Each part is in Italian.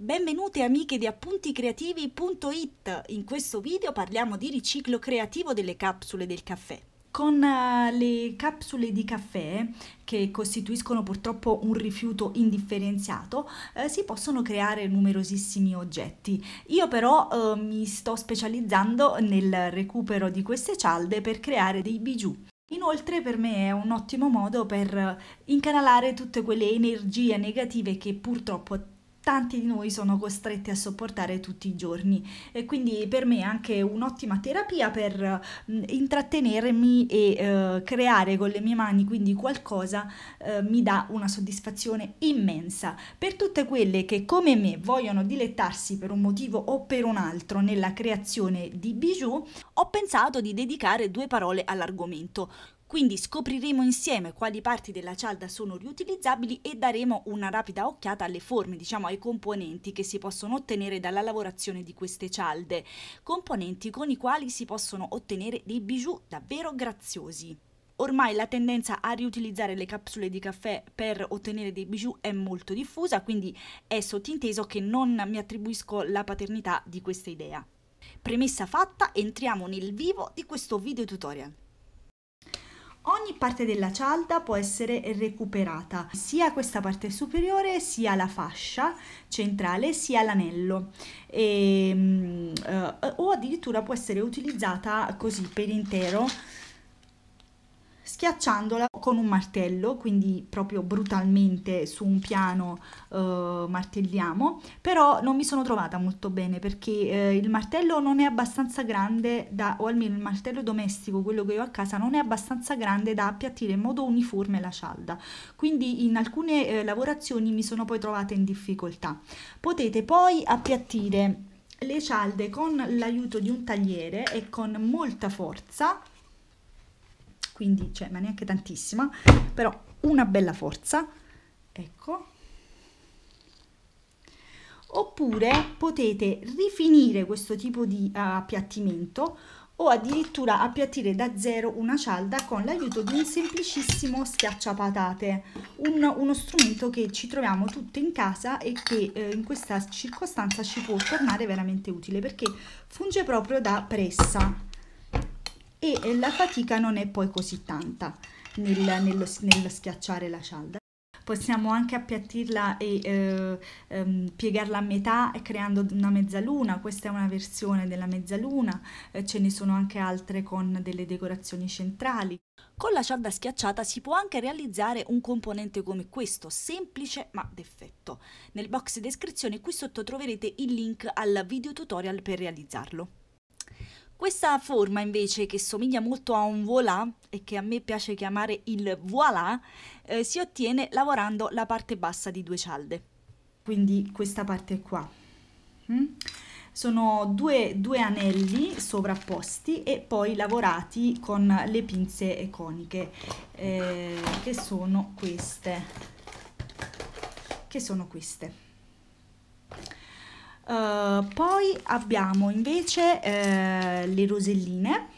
Benvenute amiche di appunticreativi.it. In questo video parliamo di riciclo creativo delle capsule del caffè. Con eh, le capsule di caffè, che costituiscono purtroppo un rifiuto indifferenziato, eh, si possono creare numerosissimi oggetti. Io però eh, mi sto specializzando nel recupero di queste cialde per creare dei bijou. Inoltre per me è un ottimo modo per incanalare tutte quelle energie negative che purtroppo tanti di noi sono costretti a sopportare tutti i giorni. E quindi per me è anche un'ottima terapia per mh, mm, intrattenermi e uh, creare con le mie mani, quindi qualcosa uh, mi dà una soddisfazione immensa. Per tutte quelle che come me vogliono dilettarsi per un motivo o per un altro nella creazione di bijou, ho pensato di dedicare due parole all'argomento. Quindi scopriremo insieme quali parti della cialda sono riutilizzabili e daremo una rapida occhiata alle forme, diciamo ai componenti che si possono ottenere dalla lavorazione di queste cialde, componenti con i quali si possono ottenere dei bijou davvero graziosi. Ormai la tendenza a riutilizzare le capsule di caffè per ottenere dei bijou è molto diffusa, quindi è sottinteso che non mi attribuisco la paternità di questa idea. Premessa fatta, entriamo nel vivo di questo video tutorial. Ogni parte della cialda può essere recuperata, sia questa parte superiore, sia la fascia centrale, sia l'anello, e, ehm, eh, o addirittura può essere utilizzata così per intero schiacciandola con un martello, quindi proprio brutalmente su un piano eh, martelliamo, però non mi sono trovata molto bene perché eh, il martello non è abbastanza grande da, o almeno il martello domestico, quello che ho a casa, non è abbastanza grande da appiattire in modo uniforme la cialda, quindi in alcune eh, lavorazioni mi sono poi trovata in difficoltà. Potete poi appiattire le cialde con l'aiuto di un tagliere e con molta forza quindi cioè, ma neanche tantissima, però una bella forza, ecco. Oppure potete rifinire questo tipo di uh, appiattimento o addirittura appiattire da zero una cialda con l'aiuto di un semplicissimo schiacciapatate, un, uno strumento che ci troviamo tutte in casa e che eh, in questa circostanza ci può tornare veramente utile perché funge proprio da pressa e la fatica non è poi così tanta nel, nello, nello schiacciare la cialda possiamo anche appiattirla e eh, ehm, piegarla a metà eh, creando una mezzaluna, questa è una versione della mezzaluna, eh, ce ne sono anche altre con delle decorazioni centrali. Con la cialda schiacciata si può anche realizzare un componente come questo, semplice ma d'effetto. Nel box descrizione qui sotto troverete il link al video tutorial per realizzarlo. Questa forma invece che somiglia molto a un voilà e che a me piace chiamare il voilà eh, si ottiene lavorando la parte bassa di due cialde. Quindi questa parte qua. Mm? Sono due, due anelli sovrapposti e poi lavorati con le pinze coniche eh, che sono queste. Che sono queste poi abbiamo invece uh, le roselline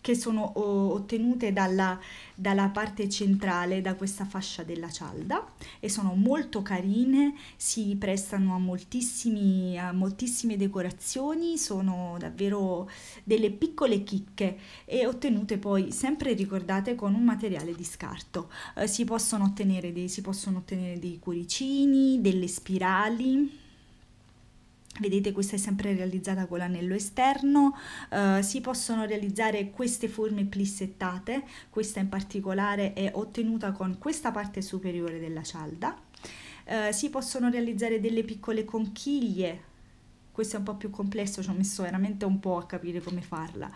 che sono ottenute dalla, dalla, parte centrale, da questa fascia della cialda e sono molto carine, si prestano a, moltissimi, a moltissime decorazioni, sono davvero delle piccole chicche e ottenute poi sempre ricordate con un materiale di scarto. Eh, si, possono dei, si possono ottenere dei cuoricini, delle spirali Vedete questa è sempre realizzata con l'anello esterno, eh, si possono realizzare queste forme plissettate, questa in particolare è ottenuta con questa parte superiore della cialda, eh, si possono realizzare delle piccole conchiglie questo è un po' più complesso, ci ho messo veramente un po' a capire come farla,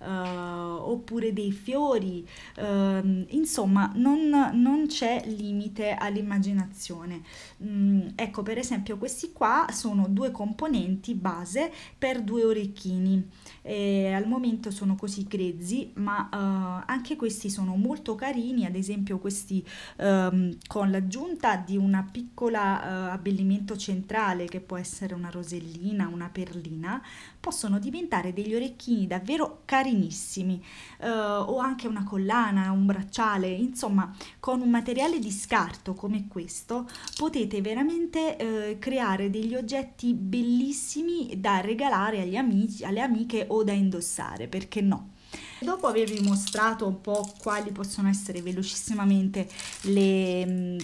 uh, oppure dei fiori, uh, insomma non, non, c'è limite all'immaginazione. Mm, ecco per esempio questi qua sono due componenti base per due orecchini, e al momento sono così grezzi ma uh, anche questi sono molto carini, ad esempio questi um, con l'aggiunta di una piccola eh, abbellimento centrale che può essere una rosellina, una perlina, possono diventare degli orecchini davvero carinissimi eh, o anche una collana, un bracciale, insomma con un materiale di scarto come questo potete veramente eh, creare degli oggetti bellissimi da regalare agli amici, alle amiche o da indossare, perché no? Dopo avervi mostrato un po' quali possono essere velocissimamente le mm,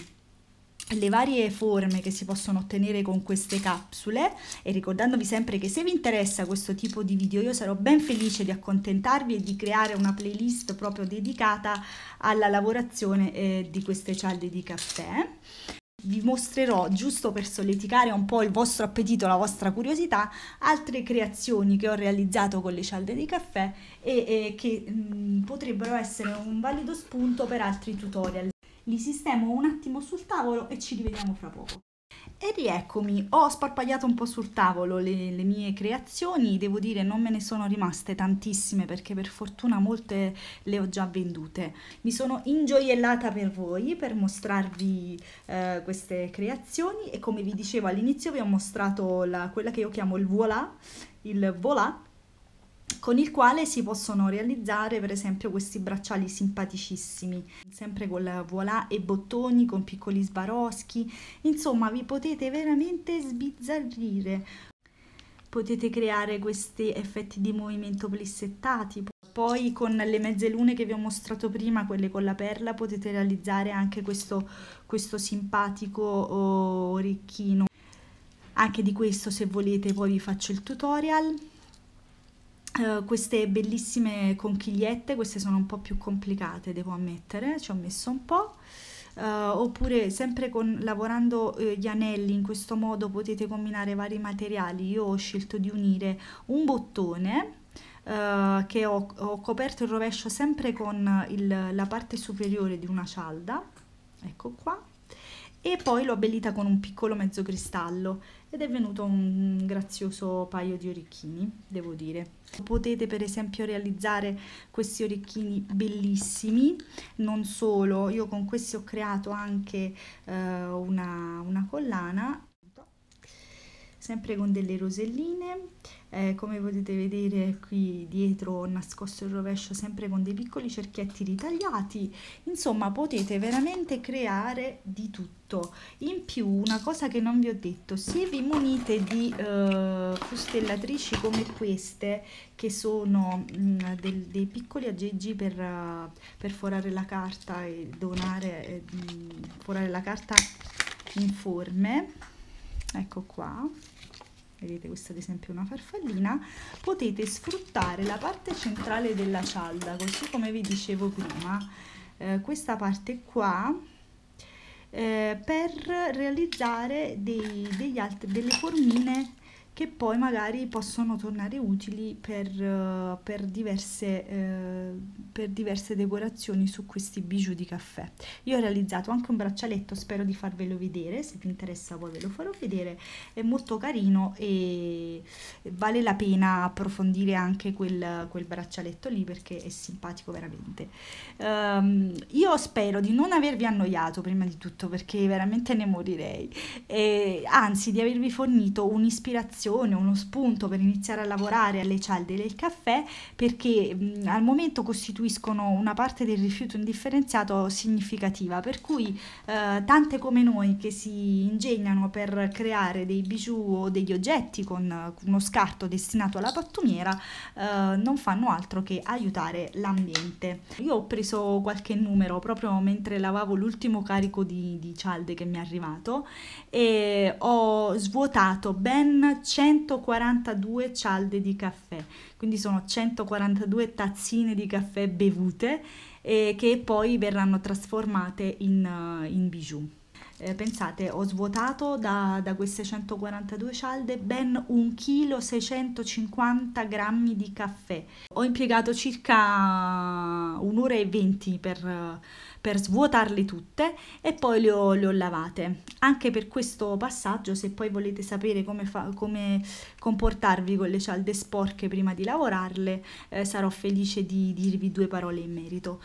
le varie forme che si possono ottenere con queste capsule e ricordandovi sempre che se vi interessa questo tipo di video io sarò ben felice di accontentarvi e di creare una playlist proprio dedicata alla lavorazione eh, di queste cialde di caffè vi mostrerò, giusto per solleticare un po' il vostro appetito, la vostra curiosità, altre creazioni che ho realizzato con le cialde di caffè e, e eh, che mh, mm, potrebbero essere un valido spunto per altri tutorial li sistemo un attimo sul tavolo e ci rivediamo fra poco. E rieccomi, ho sparpagliato un po' sul tavolo le, le, mie creazioni, devo dire non me ne sono rimaste tantissime perché per fortuna molte le ho già vendute. Mi sono ingioiellata per voi per mostrarvi eh, queste creazioni e come vi dicevo all'inizio vi ho mostrato la, quella che io chiamo il voilà, il voilà con il quale si possono realizzare per esempio questi bracciali simpaticissimi, sempre con la voilà e bottoni, con piccoli sbaroschi, insomma vi potete veramente sbizzarrire. Potete creare questi effetti di movimento plissettati, poi con le mezzelune che vi ho mostrato prima, quelle con la perla, potete realizzare anche questo, questo simpatico oh, orecchino. Anche di questo se volete poi vi faccio il tutorial. Uh, queste bellissime conchigliette, queste sono un po' più complicate, devo ammettere, ci ho messo un po'. Uh, oppure sempre con, lavorando uh, gli anelli in questo modo potete combinare vari materiali. Io ho scelto di unire un bottone che ho, ho, coperto il rovescio sempre con il, la parte superiore di una cialda, ecco qua, e poi l'ho abbellita con un piccolo mezzo cristallo ed è venuto un grazioso paio di orecchini, devo dire. Potete per esempio realizzare questi orecchini bellissimi, non solo, io con questi ho creato anche eh, una, una collana sempre con delle roselline eh, come potete vedere qui dietro ho nascosto il rovescio sempre con dei piccoli cerchietti ritagliati insomma potete veramente creare di tutto in più una cosa che non vi ho detto se vi munite di eh, fustellatrici come queste che sono mh, mm, del, dei piccoli aggeggi per, uh, per, forare la carta e donare eh, mm, forare la carta in forme ecco qua vedete questa ad esempio è una farfallina, potete sfruttare la parte centrale della cialda, così come vi dicevo prima, eh, questa parte qua, eh, per realizzare dei, degli altri, delle formine che poi magari possono tornare utili per, eh, per, diverse, eh, per diverse decorazioni su questi bijou di caffè. Io ho realizzato anche un braccialetto, spero di farvelo vedere, se vi interessa poi ve lo farò vedere, è molto carino e vale la pena approfondire anche quel, quel braccialetto lì perché è simpatico veramente. Um, io spero di non avervi annoiato prima di tutto perché veramente ne morirei, e, anzi di avervi fornito un'ispirazione ispirazione, uno spunto per iniziare a lavorare alle cialde del caffè perché mh, al momento costituiscono una parte del rifiuto indifferenziato significativa, per cui eh, tante come noi che si ingegnano per creare dei bijou o degli oggetti con uno scarto destinato alla pattumiera eh, non fanno altro che aiutare l'ambiente. Io ho preso qualche numero proprio mentre lavavo l'ultimo carico di, di cialde che mi è arrivato e ho svuotato ben 5 142 cialde di caffè, quindi sono 142 tazzine di caffè bevute eh, che poi verranno trasformate in, uh, in bijou eh, pensate, ho svuotato da, da, queste 142 cialde ben 1,650 kg di caffè. Ho impiegato circa un'ora e venti per, per svuotarle tutte e poi le ho, le ho, lavate. Anche per questo passaggio, se poi volete sapere come, fa, come comportarvi con le cialde sporche prima di lavorarle, eh, sarò felice di dirvi due parole in merito.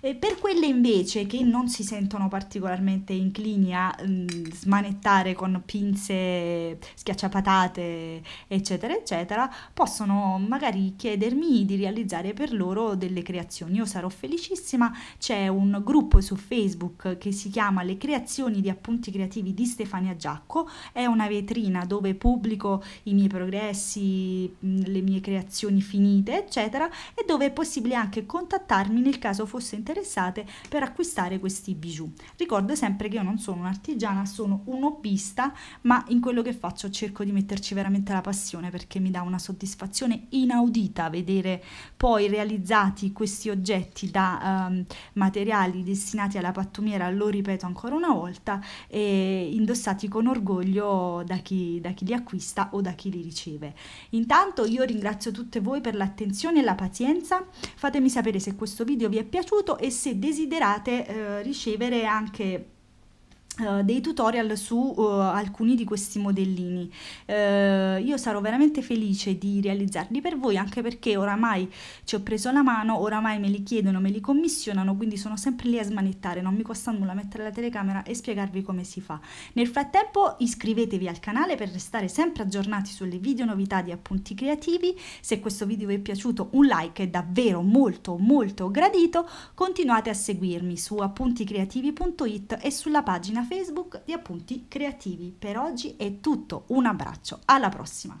E eh, per quelle invece che non si sentono particolarmente inclini a mh, mm, smanettare con pinze, schiacciapatate, eccetera, eccetera, possono magari chiedermi di realizzare per loro delle creazioni. Io sarò felicissima. C'è un gruppo su Facebook che si chiama Le creazioni di appunti creativi di Stefania Giacco, è una vetrina dove pubblico i miei progressi, mm, le mie creazioni finite, eccetera, e dove è possibile anche contattarmi nel caso fosse interessate per acquistare questi bijou. Ricordo sempre che io non sono un'artigiana, sono un hobbista, ma in quello che faccio cerco di metterci veramente la passione perché mi dà una soddisfazione inaudita vedere poi realizzati questi oggetti da um, materiali destinati alla pattumiera, lo ripeto ancora una volta, e indossati con orgoglio da chi, da chi li acquista o da chi li riceve. Intanto io ringrazio tutte voi per l'attenzione e la pazienza, fatemi sapere se questo video vi è piaciuto piaciuto e se desiderate eh, ricevere anche eh, dei tutorial su uh, alcuni di questi modellini. Uh, io sarò veramente felice di realizzarli per voi anche perché oramai ci ho preso la mano, oramai me li chiedono, me li commissionano, quindi sono sempre lì a smanettare, non mi costa nulla mettere la telecamera e spiegarvi come si fa. Nel frattempo iscrivetevi al canale per restare sempre aggiornati sulle video novità di appunti creativi, se questo video vi è piaciuto un like è davvero molto molto gradito, continuate a seguirmi su appunticreativi.it e sulla pagina Facebook di Appunti Creativi. Per oggi è tutto, un abbraccio, alla prossima!